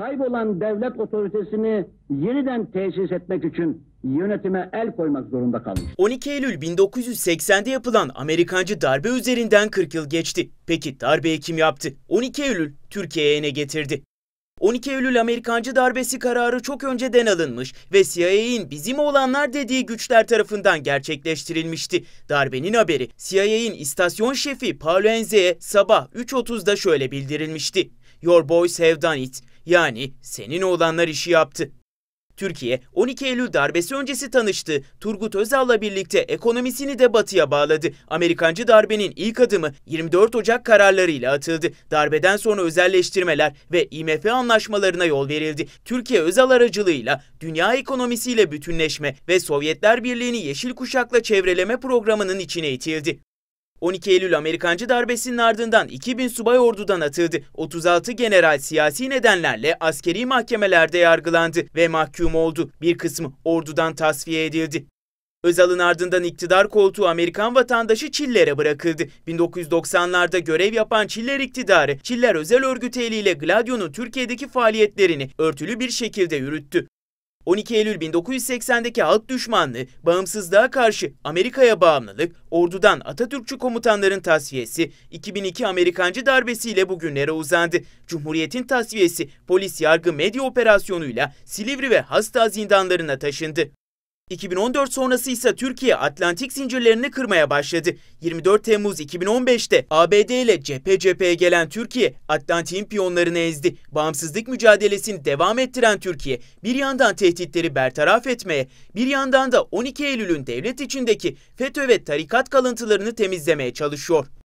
kaybolan devlet otoritesini yeniden tesis etmek için yönetime el koymak zorunda kalmış. 12 Eylül 1980'de yapılan Amerikancı darbe üzerinden 40 yıl geçti. Peki darbeyi kim yaptı? 12 Eylül Türkiye'ye ne getirdi? 12 Eylül Amerikancı darbesi kararı çok önceden alınmış ve CIA'in bizim olanlar dediği güçler tarafından gerçekleştirilmişti. Darbenin haberi CIA'in istasyon şefi Paulo Enze'ye sabah 3.30'da şöyle bildirilmişti. Your boys have done it. Yani senin oğlanlar işi yaptı. Türkiye 12 Eylül darbesi öncesi tanıştı. Turgut Özal'la birlikte ekonomisini de batıya bağladı. Amerikancı darbenin ilk adımı 24 Ocak kararlarıyla atıldı. Darbeden sonra özelleştirmeler ve IMF anlaşmalarına yol verildi. Türkiye Özal aracılığıyla dünya ekonomisiyle bütünleşme ve Sovyetler Birliği'ni yeşil kuşakla çevreleme programının içine itildi. 12 Eylül Amerikancı darbesinin ardından 2000 subay ordudan atıldı. 36 general siyasi nedenlerle askeri mahkemelerde yargılandı ve mahkum oldu. Bir kısmı ordudan tasfiye edildi. Özal'ın ardından iktidar koltuğu Amerikan vatandaşı Çiller'e bırakıldı. 1990'larda görev yapan Çiller iktidarı, Çiller özel örgüt eliyle Gladio'nun Türkiye'deki faaliyetlerini örtülü bir şekilde yürüttü. 12 Eylül 1980'deki halk düşmanlığı, bağımsızlığa karşı Amerika'ya bağımlılık, ordudan Atatürkçü komutanların tasfiyesi, 2002 Amerikancı darbesiyle bugünlere uzandı. Cumhuriyetin tasfiyesi polis yargı medya operasyonuyla Silivri ve Hasta zindanlarına taşındı. 2014 sonrası ise Türkiye Atlantik zincirlerini kırmaya başladı. 24 Temmuz 2015'te ABD ile cephe cepheye gelen Türkiye Atlantik'in piyonlarını ezdi. Bağımsızlık mücadelesini devam ettiren Türkiye bir yandan tehditleri bertaraf etmeye, bir yandan da 12 Eylül'ün devlet içindeki FETÖ ve tarikat kalıntılarını temizlemeye çalışıyor.